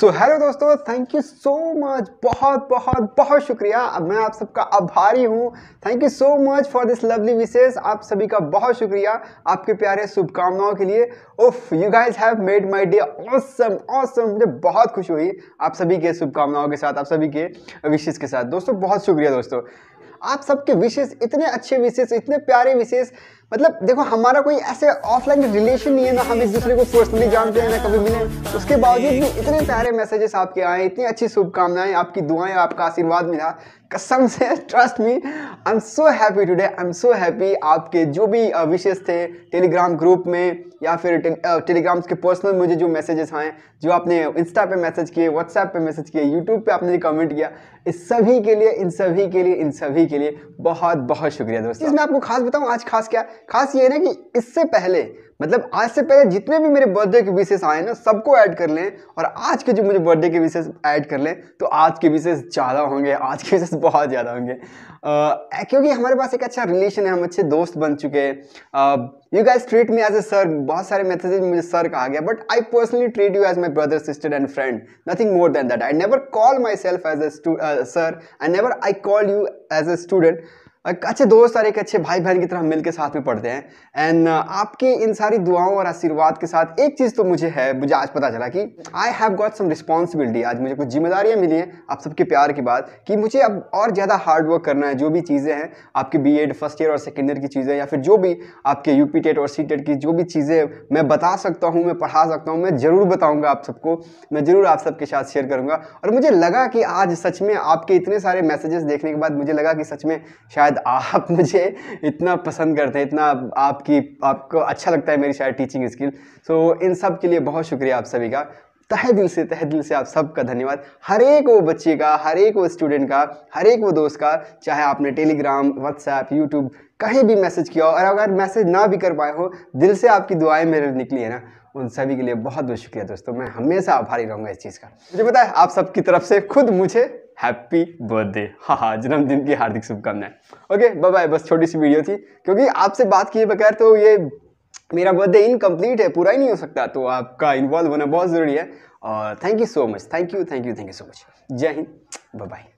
सो so, hello दोस्तों thank you so much बहुत बहुत बहुत शुक्रिया अब मैं आप सबका आभारी हूँ thank you so much for this lovely विशेष आप सभी का बहुत शुक्रिया आपके प्यारे शुभकामनाओं के लिए of you guys have made my day awesome awesome मुझे बहुत खुशी हुई आप सभी के शुभकामनाओं के साथ आप सभी के विशेष के साथ दोस्तों बहुत शुक्रिया दोस्तों आप सबके विशेष इतने अच्छे विशेष इतने प्यारे विशेष मतलब देखो हमारा कोई ऐसे ऑफलाइन रिलेशन नहीं है ना हम एक दूसरे को पर्सनली जानते हैं ना कभी मिले उसके बावजूद भी इतने प्यारे मैसेजेस आपके आए इतनी अच्छी शुभकामनाएं आपकी दुआएं आपका आशीर्वाद मिला कसम से trust me I am so happy today I am so happy आपके जो भी विशेष थे टेलीग्राम ग्रुप में या फिर टेलीग्राम के पर्सनल मुझे जो मैसेजेस आए जो आपने इंस्टा पे मैसेज किए व्हाट्सएप पे मैसेज किए यूट्यूब पे आपने कमेंट किया इस सभी के लिए इन सभी के लिए इन सभी के लिए बहुत बहुत शुक्रिया दोस्तों इसमें आपको खास बताऊँ आज खास क्या खास ये है ना कि इससे पहले मतलब आज से पहले जितने भी मेरे बर्थडे के विशेष आए ना सबको ऐड कर लें और आज के जो मुझे बर्थडे के विशेष ऐड कर लें तो आज के विशेष ज़्यादा होंगे आज के विशेष बहुत ज़्यादा होंगे आ, क्योंकि हमारे पास एक अच्छा रिलेशन है हम अच्छे दोस्त बन चुके हैं you guys treat me as a sir बहुत सारे मैसेजेज मुझे सर कहा गया but I personally treat you as my brother sister and friend nothing more than that I never call myself as a sir I never I call you as a student एक अच्छे दोस्त और एक अच्छे भाई बहन की तरह मिल के साथ में पढ़ते हैं एंड uh, आपकी इन सारी दुआओं और आशीर्वाद के साथ एक चीज़ तो मुझे है मुझे आज पता चला कि I have got some responsibility आज मुझे कुछ जिम्मेदारियाँ मिली हैं आप सबके प्यार के बाद कि मुझे अब और ज़्यादा हार्ड वर्क करना है जो भी चीज़ें हैं आपकी बी एड फर्स्ट ईयर और सेकेंड ईयर की चीज़ें या फिर जो भी आपके यू पी टेट और सी टेट की जो भी चीज़ें मैं बता सकता हूँ मैं पढ़ा सकता हूँ मैं ज़रूर बताऊँगा आप सबको मैं ज़रूर आप सबके साथ शेयर करूँगा और मुझे लगा कि आज सच में आपके इतने सारे मैसेजेस देखने के बाद मुझे लगा कि सच में शायद शायद आप मुझे इतना पसंद करते हैं इतना आपकी आपको अच्छा लगता है मेरी शायद टीचिंग स्किल सो इन सब के लिए बहुत शुक्रिया आप सभी का तह दिल से तह दिल से आप सबका धन्यवाद हर एक वो बच्चे का हर एक वो स्टूडेंट का हर एक वो दोस्त का चाहे आपने टेलीग्राम व्हाट्सएप यूट्यूब कहीं भी मैसेज किया हो और अगर मैसेज ना भी कर पाए हो दिल से आपकी दुआएं मेरे निकली है ना उन सभी के लिए बहुत बहुत शुक्रिया दोस्तों मैं हमेशा आभारी रहूँगा इस चीज़ का मुझे पता है आप सबकी तरफ से खुद मुझे हैप्पी बर्थडे हाँ हाँ जन्मदिन की हार्दिक शुभकामनाएं ओके बाय बाय बस छोटी सी वीडियो थी क्योंकि आपसे बात किए बगैर तो ये मेरा बर्थडे इनकम्प्लीट है पूरा ही नहीं हो सकता तो आपका इन्वॉल्व होना बहुत ज़रूरी है और thank you so much thank you thank you thank you so much जय हिंद बाय बाय